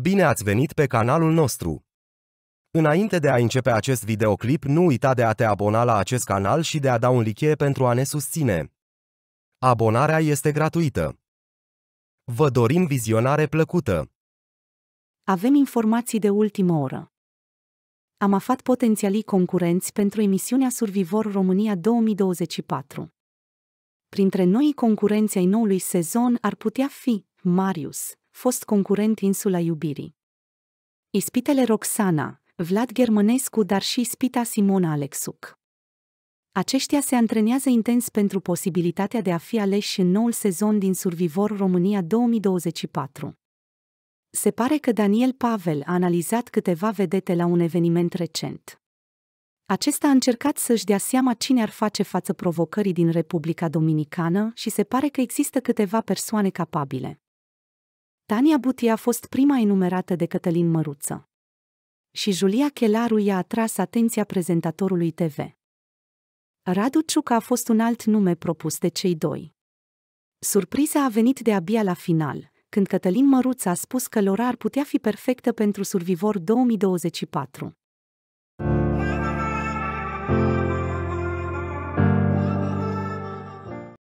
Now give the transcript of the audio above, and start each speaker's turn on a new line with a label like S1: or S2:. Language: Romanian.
S1: Bine ați venit pe canalul nostru! Înainte de a începe acest videoclip, nu uita de a te abona la acest canal și de a da un like pentru a ne susține. Abonarea este gratuită. Vă dorim vizionare plăcută!
S2: Avem informații de ultimă oră. Am aflat potențialii concurenți pentru emisiunea Survivor România 2024. Printre noi concurenții ai noului sezon ar putea fi Marius, fost concurent Insula Iubirii. Ispitele Roxana, Vlad Germănescu, dar și ispita Simona Alexuc. Aceștia se antrenează intens pentru posibilitatea de a fi aleși în noul sezon din Survivor România 2024. Se pare că Daniel Pavel a analizat câteva vedete la un eveniment recent. Acesta a încercat să-și dea seama cine ar face față provocării din Republica Dominicană și se pare că există câteva persoane capabile. Tania Buti a fost prima enumerată de Cătălin Măruță. Și Julia Chelaru i-a atras atenția prezentatorului TV. Radu Ciuca a fost un alt nume propus de cei doi. Surpriza a venit de abia la final, când Cătălin Măruță a spus că Lora ar putea fi perfectă pentru Survivor 2024.